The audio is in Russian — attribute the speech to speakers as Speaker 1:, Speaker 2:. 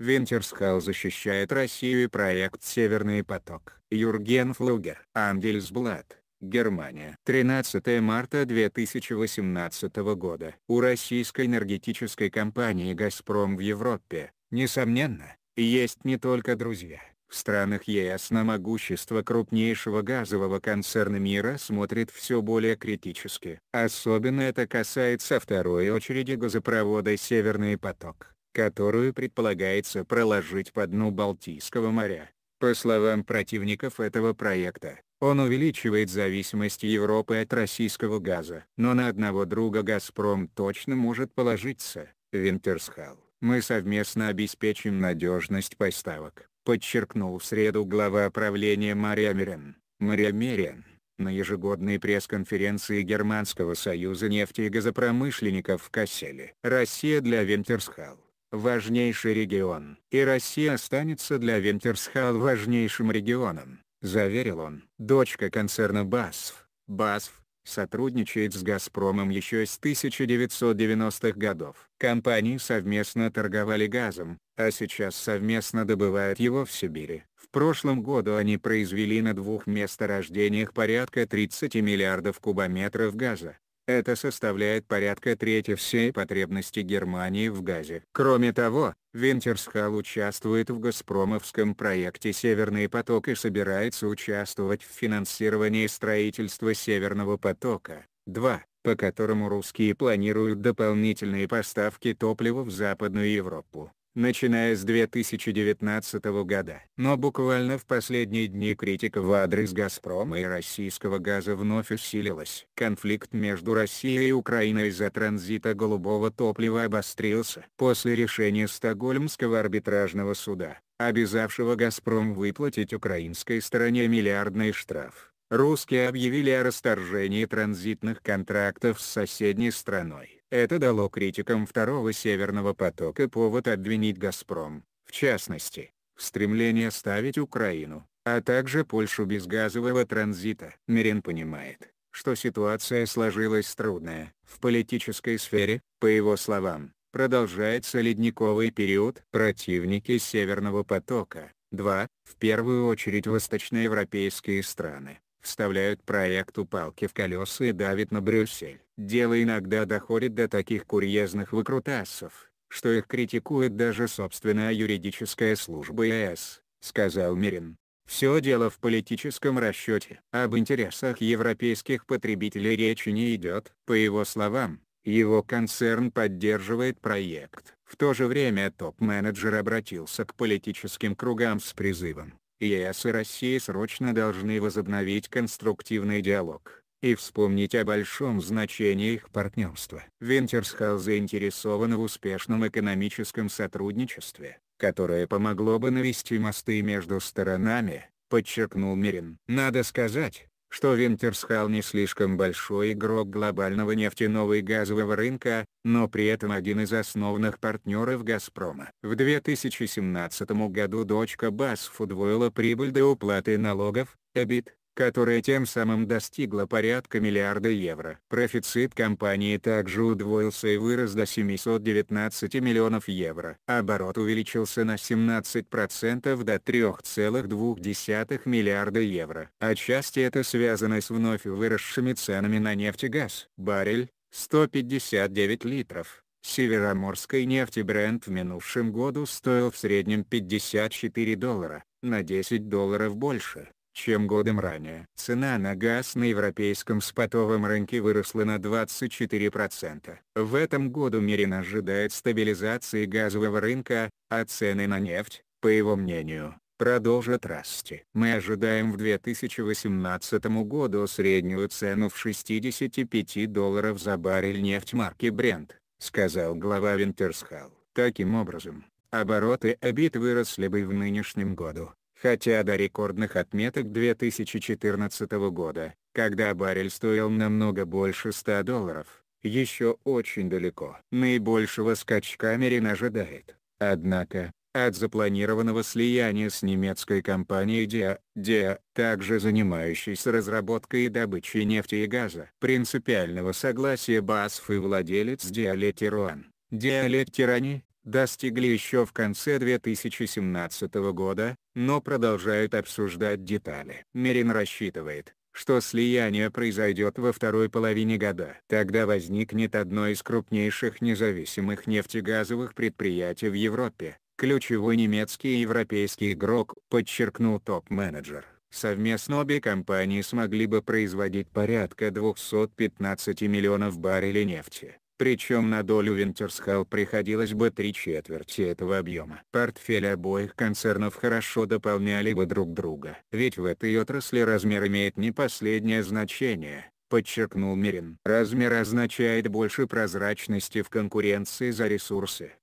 Speaker 1: Винтерскал защищает Россию и проект «Северный поток». Юрген Флугер. Ангельсблат. Германия. 13 марта 2018 года. У российской энергетической компании «Газпром» в Европе, несомненно, есть не только друзья. В странах ЕС на могущество крупнейшего газового концерна мира смотрит все более критически. Особенно это касается второй очереди газопровода «Северный поток» которую предполагается проложить по дну Балтийского моря. По словам противников этого проекта, он увеличивает зависимость Европы от российского газа. Но на одного друга «Газпром» точно может положиться, Винтерсхал. Мы совместно обеспечим надежность поставок, подчеркнул в среду глава правления Мария Мерен. Мария Мерен. На ежегодной пресс-конференции Германского союза нефти и газопромышленников в Касселе. Россия для Винтерсхал важнейший регион. И Россия останется для Винтерсхал важнейшим регионом, заверил он. Дочка концерна БАСФ, БАСФ, сотрудничает с «Газпромом» еще с 1990-х годов. Компании совместно торговали газом, а сейчас совместно добывают его в Сибири. В прошлом году они произвели на двух месторождениях порядка 30 миллиардов кубометров газа. Это составляет порядка трети всей потребности Германии в газе. Кроме того, Винтерсхал участвует в «Газпромовском» проекте «Северный поток» и собирается участвовать в финансировании строительства «Северного потока» 2, по которому русские планируют дополнительные поставки топлива в Западную Европу начиная с 2019 года. Но буквально в последние дни критика в адрес «Газпрома» и российского газа вновь усилилась. Конфликт между Россией и Украиной из-за транзита голубого топлива обострился. После решения Стокгольмского арбитражного суда, обязавшего «Газпром» выплатить украинской стороне миллиардный штраф, русские объявили о расторжении транзитных контрактов с соседней страной. Это дало критикам второго Северного потока повод обвинить «Газпром», в частности, в стремлении оставить Украину, а также Польшу без газового транзита. Мерин понимает, что ситуация сложилась трудная. В политической сфере, по его словам, продолжается ледниковый период. Противники Северного потока 2, в первую очередь восточноевропейские страны, вставляют проекту палки в колеса и давят на Брюссель. Дело иногда доходит до таких курьезных выкрутасов, что их критикует даже собственная юридическая служба ЕС, сказал Мирин. Все дело в политическом расчете. Об интересах европейских потребителей речи не идет. По его словам, его концерн поддерживает проект. В то же время топ-менеджер обратился к политическим кругам с призывом и ЕС и Россия срочно должны возобновить конструктивный диалог и вспомнить о большом значении их партнерства. Винтерсхал заинтересован в успешном экономическом сотрудничестве, которое помогло бы навести мосты между сторонами, подчеркнул Мирин. Надо сказать, что Винтерсхал не слишком большой игрок глобального нефтяного и газового рынка, но при этом один из основных партнеров «Газпрома». В 2017 году дочка BASF удвоила прибыль до уплаты налогов, EBIT, которая тем самым достигла порядка миллиарда евро. Профицит компании также удвоился и вырос до 719 миллионов евро. Оборот увеличился на 17% до 3,2 миллиарда евро. Отчасти это связано с вновь выросшими ценами на нефть и газ. Баррель – 159 литров. Североморской нефти бренд в минувшем году стоил в среднем 54 доллара, на 10 долларов больше чем годом ранее. Цена на газ на европейском спотовом рынке выросла на 24%. В этом году Мирин ожидает стабилизации газового рынка, а цены на нефть, по его мнению, продолжат расти. Мы ожидаем в 2018 году среднюю цену в 65 долларов за баррель нефть марки Brent, сказал глава Винтерсхал. Таким образом, обороты EBIT выросли бы в нынешнем году, хотя до рекордных отметок 2014 года, когда баррель стоил намного больше 100 долларов, еще очень далеко. Наибольшего скачка Мерин ожидает, однако, от запланированного слияния с немецкой компанией DIA, DIA, также занимающейся разработкой и добычей нефти и газа. Принципиального согласия БАСФ и владелец DIA Летеруан, DIA Летерани, достигли еще в конце 2017 года, но продолжают обсуждать детали. Мерин рассчитывает, что слияние произойдет во второй половине года. Тогда возникнет одно из крупнейших независимых нефтегазовых предприятий в Европе. Ключевой немецкий и европейский игрок, подчеркнул топ-менеджер. Совместно обе компании смогли бы производить порядка 215 миллионов баррелей нефти причем на долю Винтерсхалл приходилось бы три четверти этого объема. Портфели обоих концернов хорошо дополняли бы друг друга. Ведь в этой отрасли размер имеет не последнее значение, подчеркнул Мирин. Размер означает больше прозрачности в конкуренции за ресурсы.